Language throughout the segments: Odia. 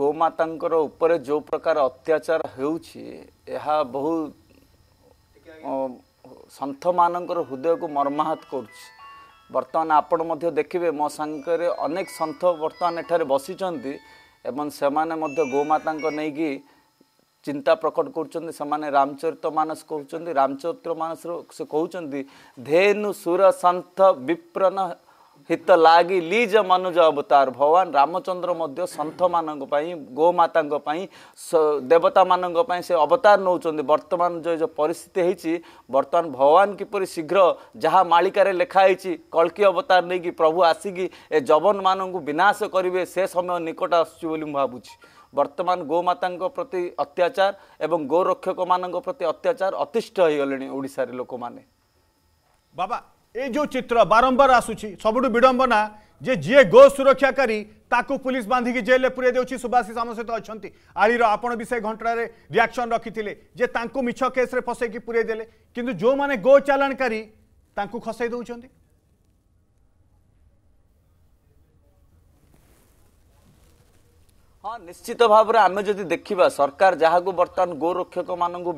ଗୋମାତାଙ୍କର ଉପରେ ଯେଉଁ ପ୍ରକାର ଅତ୍ୟାଚାର ହେଉଛି ଏହା ବହୁ ସନ୍ଥମାନଙ୍କର ହୃଦୟକୁ ମର୍ମାହତ କରୁଛି ବର୍ତ୍ତମାନ ଆପଣ ମଧ୍ୟ ଦେଖିବେ ମୋ ସାଙ୍ଗରେ ଅନେକ ସନ୍ଥ ବର୍ତ୍ତମାନ ଏଠାରେ ବସିଛନ୍ତି ଏବଂ ସେମାନେ ମଧ୍ୟ ଗୋମାତାଙ୍କ ନେଇକି ଚିନ୍ତା ପ୍ରକଟ କରୁଛନ୍ତି ସେମାନେ ରାମଚରିତ ମାନସ କହୁଛନ୍ତି ରାମଚରିତ ମାନସରୁ ସେ କହୁଛନ୍ତି ଧେନୁ ସୁର ସନ୍ଥ ବିପ୍ରନ हित लागि लिज मनुज अवतार भगवान भगवान् रमचन्द्र मध्यन्थ मै गोमाता देवता मैले से अवतार नो बर्तमान जो परिस्थिति है बर्तन भगवान किपरि शीघ्र जहाँ मालिक लेखाहे कल्कि अवतार नै प्रभु आसिक ए जवन मनको विनाश से समय निकट आसु भन्त गोमाता प्रति अत्याचार ए गोरक्षक म प्रति अत्याचार अतिष्ठ हैगलेसार लोक मैले बाबा जो चित्र बारंबार आसूरी सब विडंबना जे जी गो सुरक्षाकारी ताकू पुलिस की जेल पुरे दे सुभाषी आम सहित अच्छा आलीर आपण भी से घंटार रिएक्शन रखी थे जे मिछ केस फसैक पुरे देले किंतु जो माने गो चलाणकारी खसई दौंट हाँ निश्चित भाव आम जब देखा सरकार जहाँ को बर्तमान गोरक्षक मानू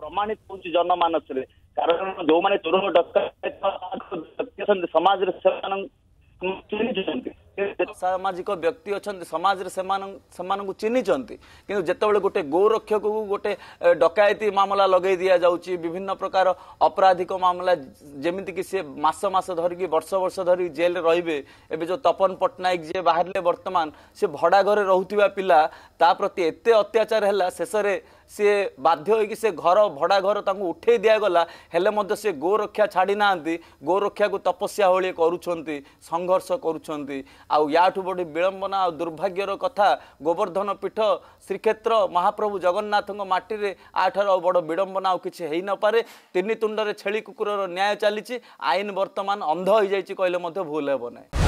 ପ୍ରମାଣିତ ହଉଛି ଜନମାନସରେ କାରଣ ଯୋଉମାନେ ଚୋର ଡକାଇଛନ୍ତି ସମାଜରେ ସେମାନଙ୍କୁ ସାମାଜିକ ବ୍ୟକ୍ତି ଅଛନ୍ତି ସମାଜରେ ସେମାନଙ୍କୁ ଚିହ୍ନିଛନ୍ତି କିନ୍ତୁ ଯେତେବେଳେ ଗୋଟେ ଗୋରକ୍ଷକକୁ ଗୋଟେ ଡକାୟତି ମାମଲା ଲଗେଇ ଦିଆଯାଉଛି ବିଭିନ୍ନ ପ୍ରକାର ଅପରାଧିକ ମାମଲା ଯେମିତିକି ସେ ମାସ ମାସ ଧରିକି ବର୍ଷ ବର୍ଷ ଧରି ଜେଲରେ ରହିବେ ଏବେ ଯୋଉ ତପନ ପଟ୍ଟନାୟକ ଯିଏ ବାହାରିଲେ ବର୍ତ୍ତମାନ ସେ ଭଡ଼ା ଘରେ ରହୁଥିବା ପିଲା ତା ପ୍ରତି ଏତେ ଅତ୍ୟାଚାର ହେଲା ଶେଷରେ ସିଏ ବାଧ୍ୟ ହୋଇକି ସେ ଘର ଭଡ଼ା ଘର ତାଙ୍କୁ ଉଠେଇ ଦିଆଗଲା ହେଲେ ମଧ୍ୟ ସେ ଗୋରକ୍ଷା ଛାଡ଼ିନାହାନ୍ତି ଗୋରକ୍ଷାକୁ ତପସ୍ୟା ଭଳି କରୁଛନ୍ତି ସଂଘର୍ଷ କରୁଛନ୍ତି ଆଉ ୟାଠୁ ବଡ଼ି ବିଳମ୍ବନା ଆଉ ଦୁର୍ଭାଗ୍ୟର କଥା ଗୋବର୍ଦ୍ଧନ ପୀଠ ଶ୍ରୀକ୍ଷେତ୍ର ମହାପ୍ରଭୁ ଜଗନ୍ନାଥଙ୍କ ମାଟିରେ ଆଠାରୁ ଆଉ ବଡ଼ ବିଡ଼ମ୍ବନା ଆଉ କିଛି ହୋଇନପାରେ ତିନି ତୁଣ୍ଡରେ ଛେଳି କୁକୁରର ନ୍ୟାୟ ଚାଲିଛି ଆଇନ ବର୍ତ୍ତମାନ ଅନ୍ଧ ହୋଇଯାଇଛି କହିଲେ ମଧ୍ୟ ଭୁଲ ହେବ ନାହିଁ